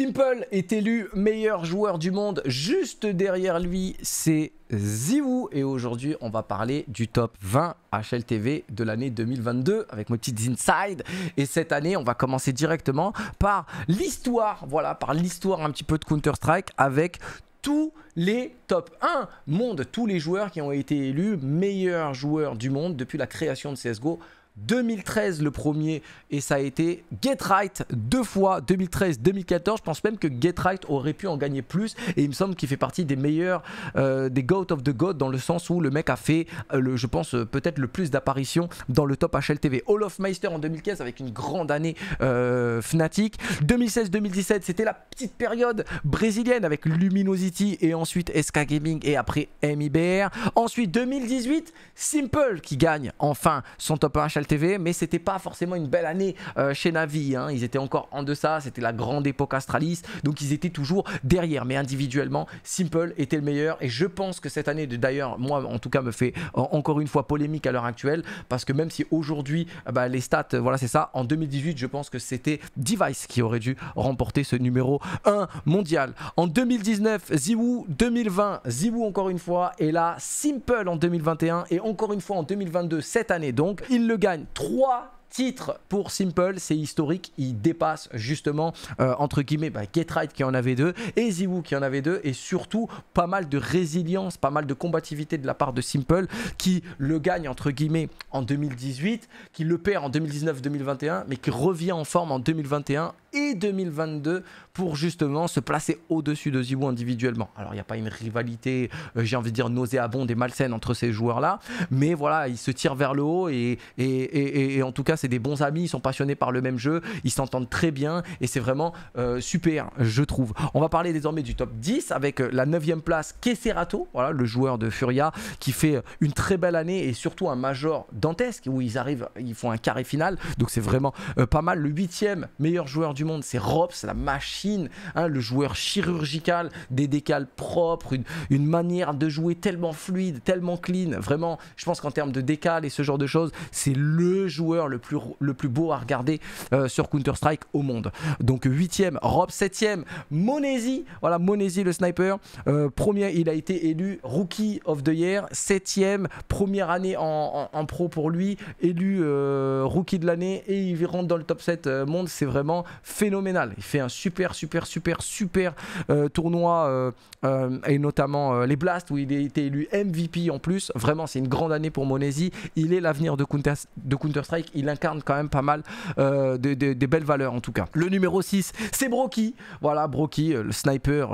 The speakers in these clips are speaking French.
Simple est élu meilleur joueur du monde. Juste derrière lui, c'est ZywOo Et aujourd'hui, on va parler du top 20 HLTV de l'année 2022 avec mon petit inside. Et cette année, on va commencer directement par l'histoire. Voilà, par l'histoire un petit peu de Counter-Strike avec tous les top 1 monde, tous les joueurs qui ont été élus meilleurs joueurs du monde depuis la création de CSGO 2013 le premier et ça a été Get Right deux fois 2013-2014 je pense même que Get Right aurait pu en gagner plus et il me semble qu'il fait partie des meilleurs euh, des GOAT of the GOAT dans le sens où le mec a fait euh, le, je pense euh, peut-être le plus d'apparitions dans le top HLTV of Meister en 2015 avec une grande année Fnatic 2016-2017 c'était la petite période brésilienne avec Luminosity et ensuite SK Gaming et après MIBR ensuite 2018 Simple qui gagne enfin son top HL HLTV TV, mais c'était pas forcément une belle année euh, chez Navi. Hein. Ils étaient encore en deçà, c'était la grande époque Astralis, donc ils étaient toujours derrière. Mais individuellement, Simple était le meilleur. Et je pense que cette année, d'ailleurs, moi en tout cas, me fait encore une fois polémique à l'heure actuelle, parce que même si aujourd'hui, eh ben, les stats, voilà, c'est ça, en 2018, je pense que c'était Device qui aurait dû remporter ce numéro 1 mondial. En 2019, Ziwoo, 2020, Ziwoo encore une fois, et là, Simple en 2021, et encore une fois en 2022, cette année donc, il le gagne Trois 3 titres pour Simple, c'est historique, il dépasse justement euh, entre guillemets bah, Get Right qui en avait deux et Ziwoo qui en avait deux et surtout pas mal de résilience, pas mal de combativité de la part de Simple qui le gagne entre guillemets en 2018, qui le perd en 2019-2021 mais qui revient en forme en 2021 et 2022 pour justement se placer au-dessus de Zibou individuellement. Alors il n'y a pas une rivalité, euh, j'ai envie de dire, nauséabonde et malsaine entre ces joueurs-là, mais voilà, ils se tirent vers le haut et, et, en tout cas c'est des bons amis, ils sont passionnés par le même jeu, ils s'entendent très bien et c'est vraiment euh, super, je trouve. On va parler désormais du top 10 avec euh, la 9ème place Kesserato, voilà, le joueur de Furia qui fait une très belle année et surtout un major dantesque où ils arrivent, ils font un carré final, donc c'est vraiment pas mal. Le 8ème meilleur joueur du monde, c'est Robs, la machine, hein, le joueur chirurgical, des décales propres, une, manière de jouer tellement fluide, tellement clean. Vraiment, je pense qu'en termes de décal et ce genre de choses, c'est le joueur le plus, le plus beau à regarder euh, sur Counter-Strike au monde. Donc 8 e Robs 7ème, Monesi, voilà Monesi le sniper, euh, premier, il a été élu Rookie of the Year, 7ème, première année en, pro pour lui, élu euh, Rookie de l'année et il rentre dans le top 7 monde, c'est vraiment phénoménal. Il fait un super, super, super, super euh, tournoi, euh, euh, et notamment les Blasts, où il a été élu MVP en plus. Vraiment, c'est une grande année pour Monesi. Il est l'avenir de Counter-Strike. Counter il incarne quand même pas mal des de, belles valeurs, en tout cas. Le numéro 6, c'est Brocky. Voilà, Brocky, le sniper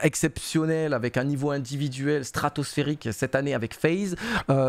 exceptionnel, avec un niveau individuel stratosphérique cette année avec FaZe.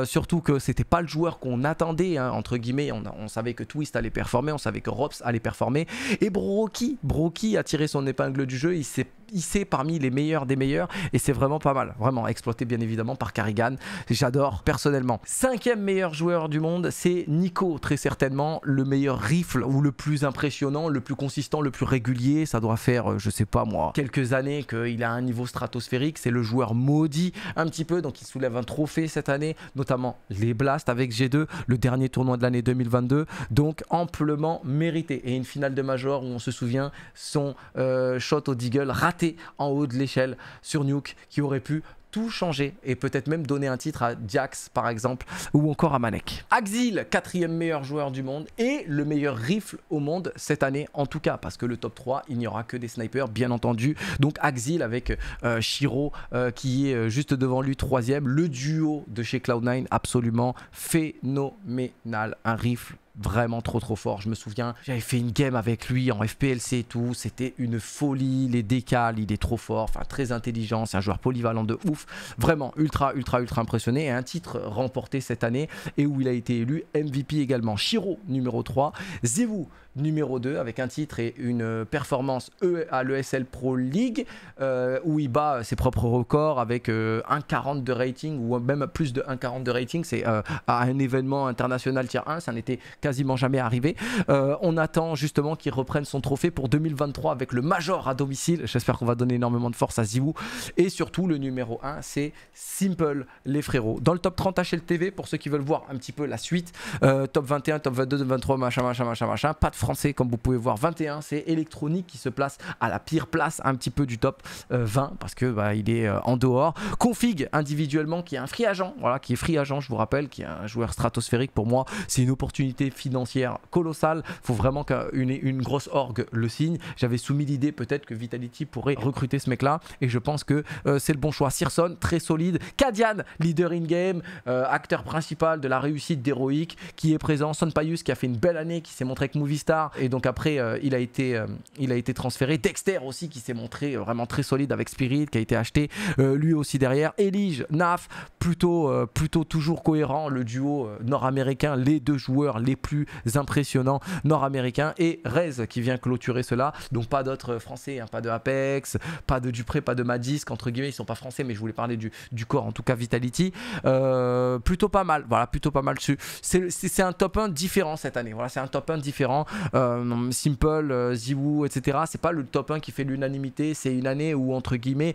surtout que c'était pas le joueur qu'on attendait, hein, entre guillemets. On, savait que Twist allait performer, on savait que Robs allait performer. Et Broki. Broki a tiré son épingle du jeu. Il s'est hissé parmi les meilleurs des meilleurs et c'est vraiment pas mal. Vraiment exploité bien évidemment par Carrigan. J'adore personnellement. Cinquième meilleur joueur du monde, c'est Nico, très certainement le meilleur rifle ou le plus impressionnant, le plus consistant, le plus régulier. Ça doit faire, euh, je sais pas moi, quelques années qu'il a un niveau stratosphérique. C'est le joueur maudit un petit peu, donc il soulève un trophée cette année, notamment les Blasts avec G2, le dernier tournoi de l'année 2022. Donc amplement mérité et une finale de Major où on se souvient son euh, shot au Deagle raté en haut de l'échelle sur Nuke qui aurait pu tout changer et peut-être même donner un titre à Jax par exemple ou encore à Manek. Axil, quatrième meilleur joueur du monde et le meilleur rifle au monde cette année en tout cas parce que le top 3 il n'y aura que des snipers bien entendu donc Axil avec euh, Shiro euh, qui est euh, juste devant lui troisième le duo de chez Cloud9 absolument phénoménal un rifle vraiment trop trop fort. Je me souviens, j'avais fait une game avec lui en FPLC et tout. C'était une folie. Les décales, il est trop fort. Enfin, très intelligent. C'est un joueur polyvalent de ouf. Vraiment ultra ultra ultra impressionné. Et un titre remporté cette année et où il a été élu MVP également. Shiro numéro 3. Zewu numéro 2 avec un titre et une performance e à l'ESL Pro League euh, où il bat euh, ses propres records avec euh, 1,40 de rating ou même plus de 1,40 de rating. C'est euh, à un événement international tier 1. Ça n'était était quasiment jamais arrivé. Euh, on attend justement qu'il reprenne son trophée pour 2023 avec le Major à domicile. J'espère qu'on va donner énormément de force à Ziwu. Et surtout, le numéro 1, c'est Simple, les frérots. Dans le top 30 HLTV, pour ceux qui veulent voir un petit peu la suite, euh, top 21, top 22, top 23, machin, machin, machin, machin. Pas de français, comme vous pouvez voir. 21, c'est électronique qui se place à la pire place un petit peu du top 20 euh, parce que bah, il est en dehors. Config individuellement, qui est un free agent, voilà, qui est free agent, je vous rappelle, qui est un joueur stratosphérique pour moi. C'est une opportunité financière colossale. Faut vraiment qu'une une grosse orgue le signe. J'avais soumis l'idée peut-être que Vitality pourrait recruter ce mec-là et je pense que euh, c'est le bon choix. Sirson très solide. Kadian, leader in-game, euh, acteur principal de la réussite d'Heroic qui est présent. Son Payus qui a fait une belle année, qui s'est montré avec Movistar et donc après euh, il, a été, il a été transféré. Dexter aussi qui s'est montré vraiment très solide avec Spirit qui a été acheté lui aussi derrière. Elige, Naf, plutôt, plutôt toujours cohérent. Le duo nord-américain, les deux joueurs, les plus impressionnant nord américain Et Rez qui vient clôturer cela. Donc pas d'autres Français, hein, pas de Apex, pas de Dupré, pas de Madisque. entre guillemets, ils sont pas français, mais je voulais parler du, corps, en tout cas Vitality. Euh, plutôt pas mal, voilà, plutôt pas mal dessus. C'est un top 1 différent cette année, voilà, c'est un top 1 différent. Euh, Simple, euh, Ziwoo, etc. C'est pas le top 1 qui fait l'unanimité, c'est une année où, entre guillemets,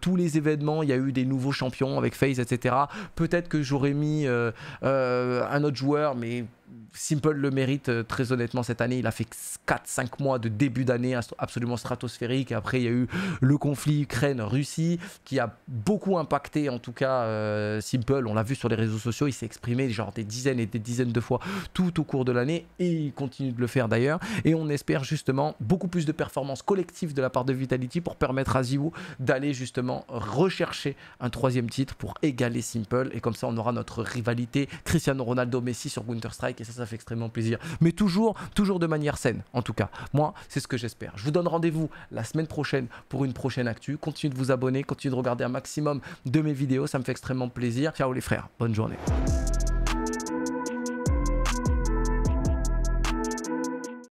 tous les événements, il y a eu des nouveaux champions avec FaZe, etc. Peut-être que j'aurais mis un autre joueur, mais Simple le mérite euh, très honnêtement cette année. Il a fait 4-5 mois de début d'année absolument stratosphérique. Après, il y a eu le conflit Ukraine-Russie qui a beaucoup impacté en tout cas euh, Simple. On l'a vu sur les réseaux sociaux, il s'est exprimé genre des dizaines et des dizaines de fois tout au cours de l'année et il continue de le faire d'ailleurs. Et on espère justement beaucoup plus de performances collectives de la part de Vitality pour permettre à Ziwu d'aller justement rechercher un troisième titre pour égaler Simple. Et comme ça, on aura notre rivalité Cristiano Ronaldo-Messi sur Winter strike et ça, ça fait extrêmement plaisir. Mais toujours, toujours de manière saine, en tout cas. Moi, c'est ce que j'espère. Je vous donne rendez-vous la semaine prochaine pour une prochaine actu. Continuez de vous abonner, continuez de regarder un maximum de mes vidéos, ça me fait extrêmement plaisir. Ciao les frères, bonne journée.